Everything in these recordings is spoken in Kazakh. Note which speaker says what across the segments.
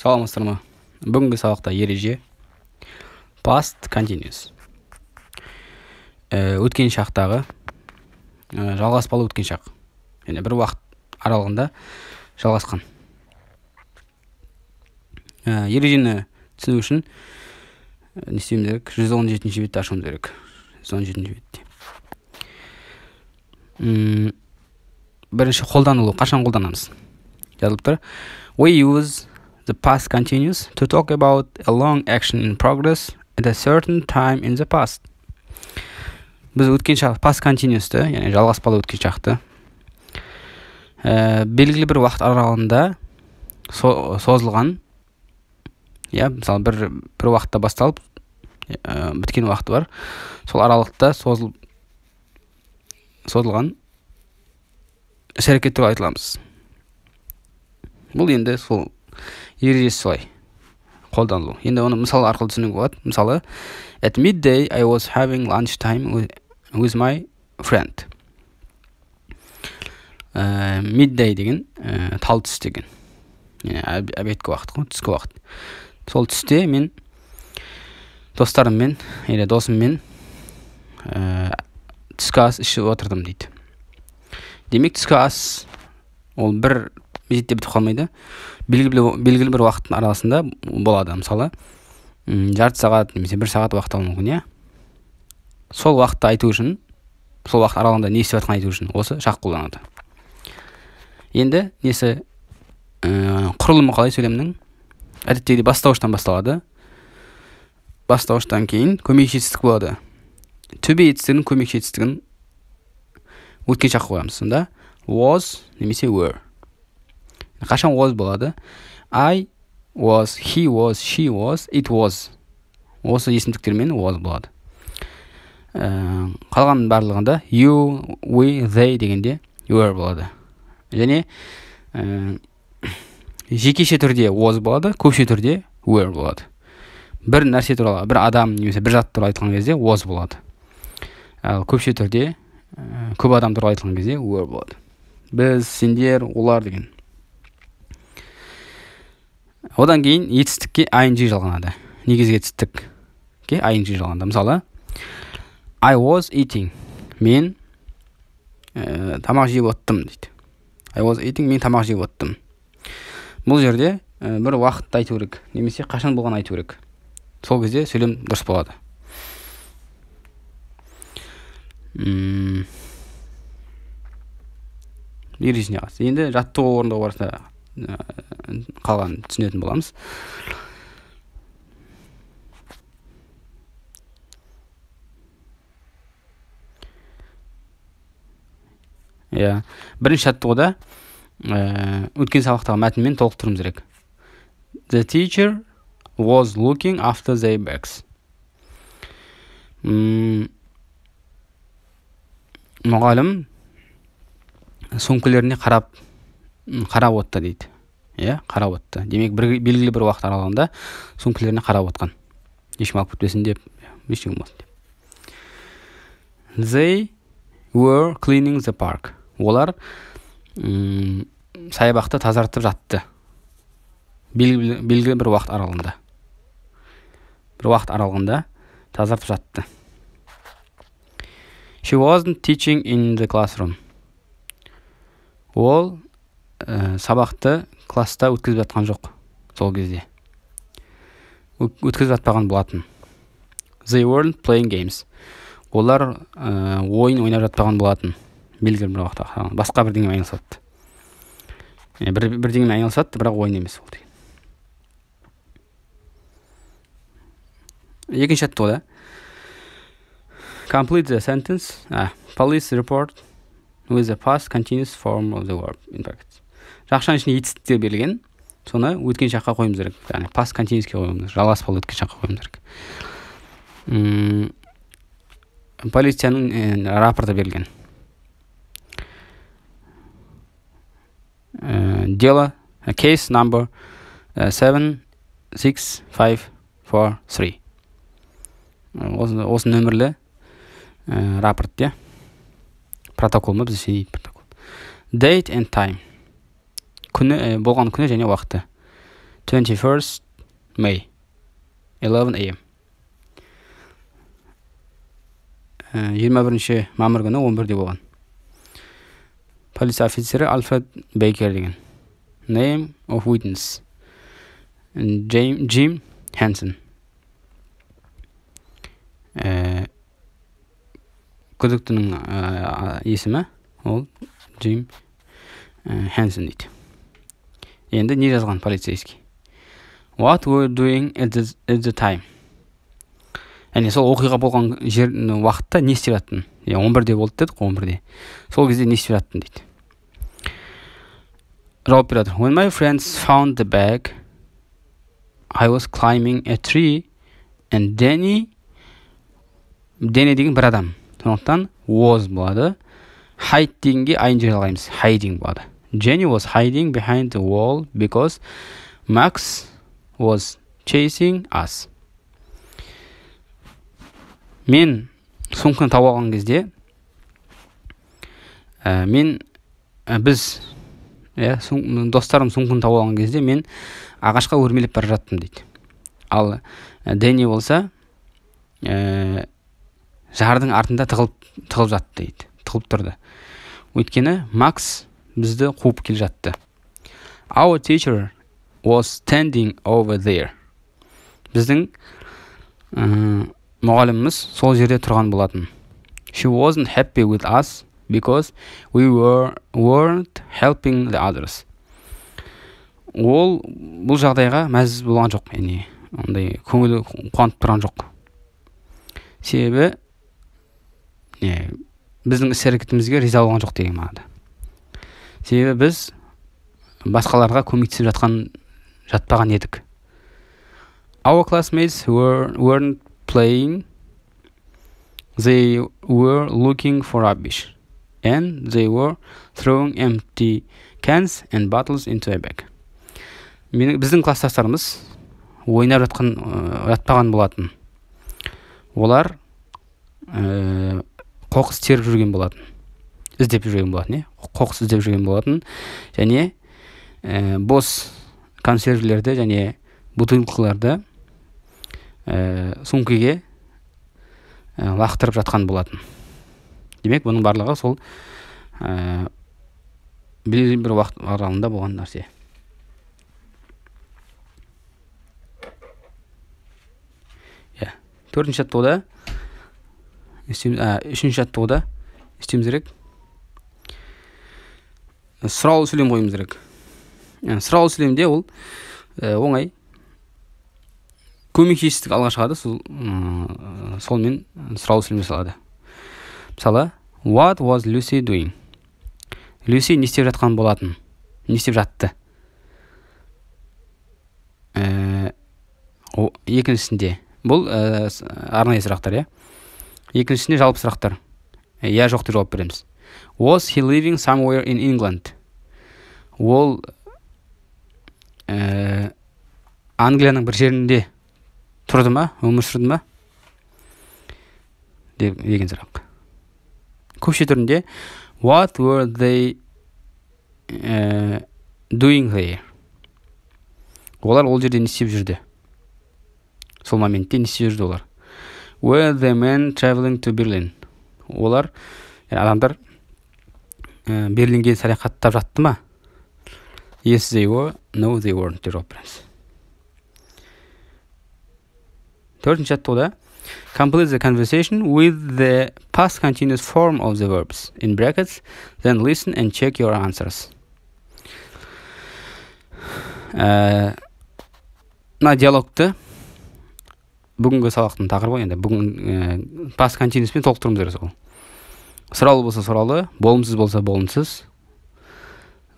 Speaker 1: саламатсыздар ма бүгінгі сабақта ереже past continuous э, өткен шақтағы ә, жалғаспалы өткен шақ яғни бір уақыт аралығында жалғасқан ә, ережені түсіну үшін не істеуіміз керек жүз он жетінші бетті ашуымыз керек жүз он жетінші бетте бірінші қолданылу қашан қолданамыз жазылып тұр we use The past continues to talk about a long action in progress at a certain time in the past. Біз өткен шақ past continuous'ты, яғни жалғаспалы өткен шақты ә, белгілі бір уақыт аралығында со, созылған иә мысалы бір бір уақытта басталып ә, біткен уақыты бар сол аралықта созыл созылған іс әрекет туралы аламыз бұл енді сол ережесі солай қолданылу енді оны мысал арқылы түсінуге болады мысалы at midday I was having lunch time with, with my friend ә, midday деген ә, тал түс деген ә, обедкі уақыт қой түскі уақыт сол түсте мен достарыммен или досыммен ә, түскі ас ішіп отырдым дейді демек түскі ас ол бір мезетте бітіп қалмайды белгілі бір уақыттың арасында болады мысалы жарты сағат немесе бір сағат уақыт алуы мүмкін иә сол уақытты айту үшін сол уақыт аралығында не істеп жатқанын айту үшін осы шақ қолданады енді несі ә, құрылымы қалай сөйлемнің әдеттегідей бастауыштан басталады бастауыштан кейін көмекші етістік болады төбе етістігінің көмекші етістігін өткен шаққа қоямыз сонда was немесе were қашан was болады i was he was she was it was осы есімдіктермен was болады ә, қалған барлығында you we they дегенде were болады және ә, жекеше түрде was болады көпше түрде were болады бір нәрсе туралы бір адам немесе бір зат туралы айтқан кезде was болады ал көпше түрде ә, көп адам туралы айтылған кезде were болады біз сендер олар деген одан кейін етістікке ing жалғанады негізгі етістікке ing жалғанады мысалы I was eating мен ә, тамақ жеп оттым дейді I was eating мен тамақ жеп оттым бұл жерде э, бір уақытты айту керек немесе қашан болған айту керек сол кезде сөйлем дұрыс болады ережесіне қатысты енді жаттығу орындау барысында Э, қалғанын түсінетін боламыз иә бірінші жаттығуда ә, өткен сабақтағы мәтінмен толықтыруымыз керек the teacher was looking after the bags мұғалім сөмкелеріне қарап қарап отты дейді иә қарап отты демек бір, белгілі бір уақыт аралығында сөмкелеріне қарап отқан ешкім алып кетпесін деп ештеңе болсын деп they were cleaning the park олар саябақты тазартып жатты белгілі, белгілі бір уақыт аралығында бір уақыт аралығында тазартып жатты she wasn't teaching in the classroom ол ә, сабақты класста өткізіп жатқан жоқ сол кезде өткізіп жатпаған болатын they weren't playing games олар ә, ойын ойнап жатпаған болатын белгілі бір уақытта басқа бірдеңемен айналысады бір, бірдеңемен айналысады бірақ ойын емес ол деген екінші да complete the sentence а, police report with the past continuous form of the verb in жақшаның ішіне етістіктер берілген соны өткен шаққа қоюымыз керек яғни пас континуске қоюымыз жалғаспалы өткен шаққа қоюымыз керек полицияның ә, рапорты берілген ә, дело кейс э, номер seven six five four three осы, осы нөмірлі ә, рапорт иә протокол ма бізде протокол date and time күні ә, болған күні және уақыты 21st May 11 a.m. жиырма бірінші мамыр күні он де болған полиция офицері альфред бейкер деген name of witness джим, джим хэнсон ә, күдіктінің ә, есімі ол джим ә, хэнсон дейді енді не жазған полицейский what were doing at the, at the time яғни сол оқиға болған жер уақытта не істеп жаттың он бірде болды дедік қой он бірде сол кезде не істеп жаттың дейді жауап береді when my friends found the bag I was climbing a tree and Danny Danny деген бір адам сондықтан was болады hide дегенге ing жалғаймыз hiding болады Jenny was hiding behind the wall because Max was chasing us. Мен сумканы тауып алған кезде мен біз иә достарым сумканы тауып алған кезде мен ағашқа өрмелеп бара жаттым дейді ал ә, дэнни болса ә, жардың артында тығылып тығылып жатты дейді тығылып тұрды өйткені макс бізді қуып келе жатты our teacher was standing over there біздің мұғаліміміз сол жерде тұрған болатын she wasn't happy with us because we were weren't helping the others ол бұл жағдайға мәз болған жоқ яғни ондай көңілі қуанып тұрған жоқ себебі не біздің іс әрекетімізге риза болған жоқ деген мағынада себебі біз басқаларға көмектесіп жатқан жатпаған едік our classmates were, weren't playing they were looking for rubbish and they were throwing empty cans and bottles into a bag менің біздің класстастарымыз ойнап жатқан жатпаған болатын олар ә, қоқыс теріп жүрген болатын іздеп жүрген болатын иә қоқыс іздеп жүрген болатын және ә, бос консервілерді және бутылкаларды ә, сумкеге ә, лақтырып жатқан болатын демек бұның барлығы сол ә, белгілі бір уақыт аралығында болған нәрсе иә төртінші жаттығуда үшінші жаттығуда істеуіміз керек сұраулы сөйлем қоюымыз керек ә, сұраулы сөйлемде ол ә, оңай көмектестік алға шығады сол ә, солмен сұраулы сөйлем жасалады мысалы what was lucy doing люси не істеп жатқан болатын не істеп жатты ә, о, екіншісінде бұл ә, арнайы сұрақтар иә екіншісінде жалпы сұрақтар иә жоқ деп жауап береміз was he living somewhere in england ол ә, англияның бір жерінде тұрды ма өмір сүрді ма деген сұрақ көпше түрінде what were they ә, doing there олар ол жерде не істеп жүрді сол моментте не істеп жүрді олар were the men traveling to berlin олар ә, адамдар Э, берлинге саяхаттап жатты ма yes they were no they weren't деп жауап береміз төртінші жаттығуда complete the conversation with the past continuous form of the verbs in brackets then listen and check your answers э, мына диалогты бүгінгі сабақтың тақырыбы енді бүгін ә, past пен толықтыруымыз керек сол сұралы болса сұралы болымсыз болса болымсыз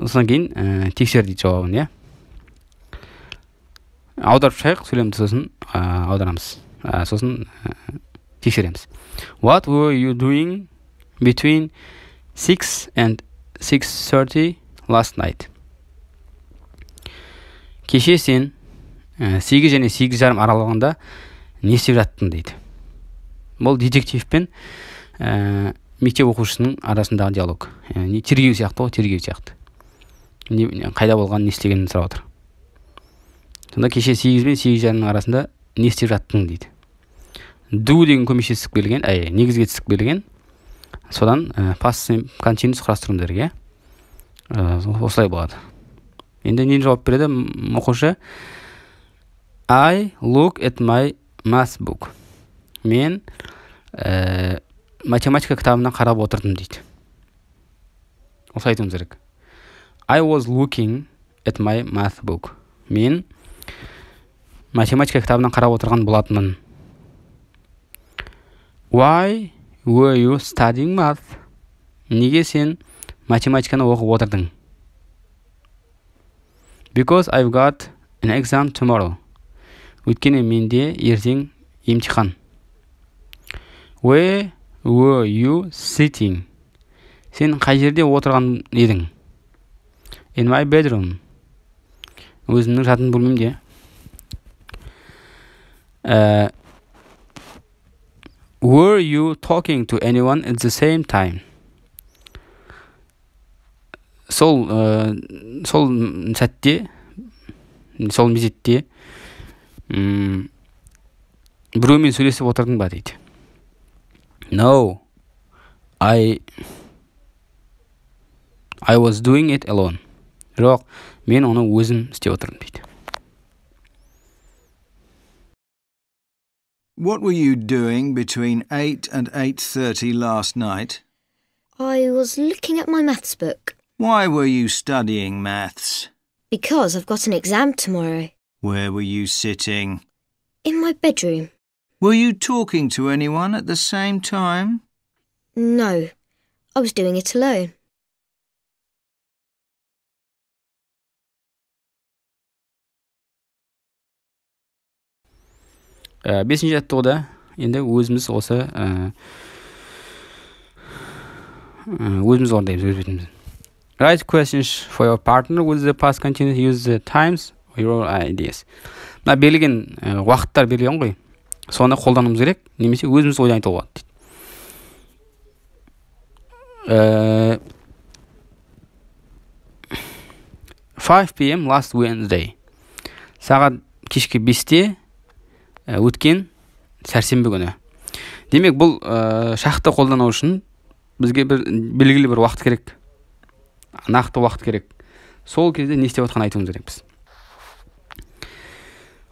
Speaker 1: содан кейін ә, э, тексер дейді жауабын иә аударып шығайық сөйлемді сосын ә, аударамыз ә, сосын ә, тексереміз what were you doing between 6 and 6.30 last night кеше сен сегіз және сегіз жарым аралығында не істеп жаттың дейді бұл детективпен мектеп оқушысының арасындағы диалог яғни тергеу сияқты ғой тергеу сияқты не, қайда болған не істегенін сұрап отыр сонда кеше сегіз бен сегіз жарымның арасында не істеп жаттың дейді ду деген тістік берілген әй негізге тістік берілген содан ә, пас континус құрастырыңдар керек иә э, осылай болады енді не жауап береді оқушы I look at my math book мен э, математика кітабына қарап отырдым дейді осы айтуымыз керек i was looking at my math book мен математика кітабына қарап отырған болатынмын why were you studying math неге сен математиканы оқып отырдың because i've got an exam tomorrow өйткені менде ертең емтихан where were you sitting сен қай жерде отырған едің in my bedroom өзімнің жатын бөлмемде э, were you talking to anyone at the same time сол э, сол сәтте сол мезетте біреумен сөйлесіп отырдың ба дейді No. I I was doing it alone. Biroq men uni o'zim istay o'tirdim What were you doing between 8 and 8.30 last night? I was looking at my maths book. Why were you studying maths? Because I've got an exam tomorrow. Where were you sitting? In my bedroom. Were you talking to anyone at the same time? No, I was doing it alone. ә, бесінші турда енді өзіміз осы ә, өзіміз орындаймыз өз бетімізбен write questions for your partner with the past continuous use the times or your ideas мына берілген уақыттар берілген ғой соны қолдануымыз керек немесе өзіміз ойдан айтуға болады дейді э, five pm last wednesday сағат кешкі бесте э, өткен сәрсенбі күні демек бұл ә, э, шақты қолдану үшін бізге бір белгілі бір уақыт керек нақты уақыт керек сол кезде не істеп жатқанын айтуымыз керекпіз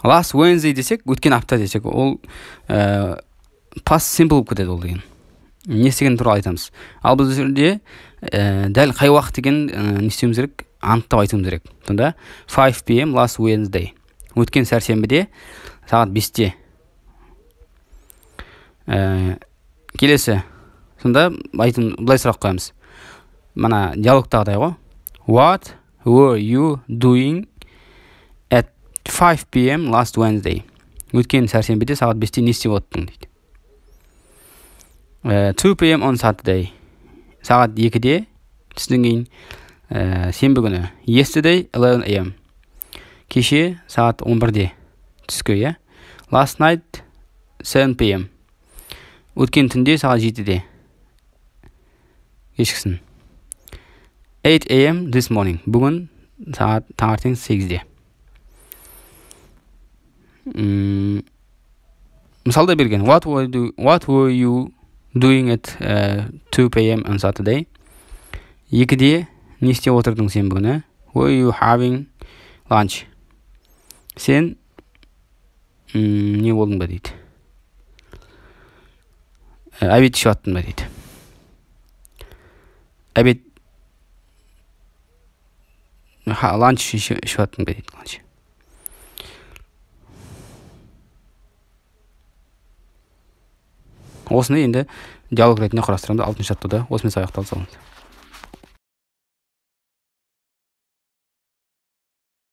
Speaker 1: Last wednesday десек өткен апта десек ол ә, past simple болып кетеді ол деген не істеген туралы айтамыз ал біз бұл жерде ә, дәл қай уақыт деген ә, э, не істеуіміз керек анықтап айтуымыз керек сонда 5 pm last wednesday өткен сәрсенбіде сағат бесте ә, келесі сонда айтын былай сұрақ қоямыз мына диалогтағыдай ғой what were you doing 5 pm last wednesday өткен сәрсенбіде сағат 5-те не істеп оттың дейді uh, 2 pm on saturday сағат 2-де түстен кейін ә, сенбі күні yesterday 11 am кеше сағат 11-де түскі иә last night 7 pm өткен түнде сағат 7-де кешкісін 8 am this morning бүгін сағат таңертең 8-де мысалда берген what were, what were you doing at uh, 2 p.m. on Saturday екіде не істеп отырдың сен бүгін э? were you having lunch сен м не болдың ба дейді э, обед ішіп жаттың ба дейді обед ланч ішіп жаттың ба дейді осыны енді диалог ретінде құрастырамын да алтыншы да осымен сабақ аяқталды